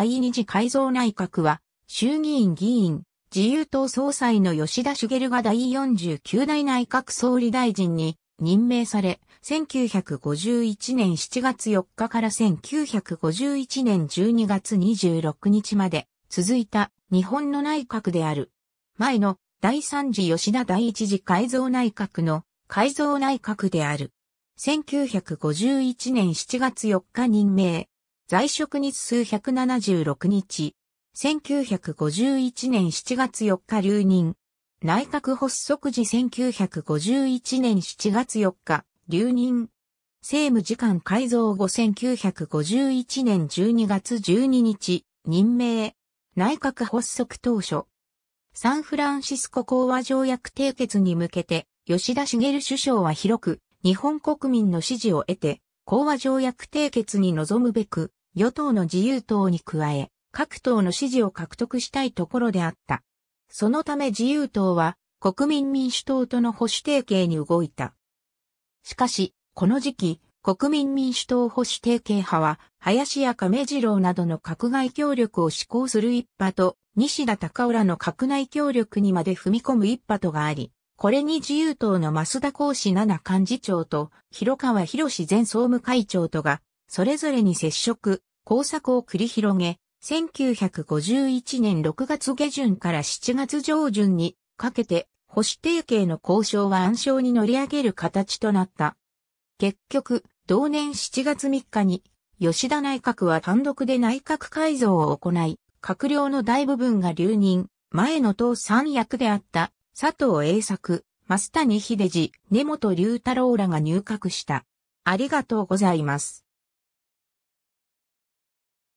第二次改造内閣は、衆議院議員、自由党総裁の吉田茂が第49代内閣総理大臣に任命され、1951年7月4日から1951年12月26日まで続いた日本の内閣である。前の第3次吉田第1次改造内閣の改造内閣である。1951年7月4日任命、在職日数176日。1951年7月4日留任。内閣発足時1951年7月4日留任。政務次官改造後1951年12月12日任命。内閣発足当初。サンフランシスコ講和条約締結に向けて、吉田茂首相は広く、日本国民の支持を得て、講和条約締結に臨むべく、与党の自由党に加え、各党の支持を獲得したいところであった。そのため自由党は国民民主党との保守提携に動いた。しかし、この時期、国民民主党保守提携派は、林家亀次郎などの閣外協力を施行する一派と、西田隆浦の閣内協力にまで踏み込む一派とがあり、これに自由党の増田孝志七幹事長と、広川博前総務会長とが、それぞれに接触、工作を繰り広げ、1951年6月下旬から7月上旬にかけて保守提携の交渉は暗礁に乗り上げる形となった。結局、同年7月3日に吉田内閣は単独で内閣改造を行い、閣僚の大部分が留任、前の党三役であった佐藤栄作、増谷秀治、根本龍太郎らが入閣した。ありがとうございます。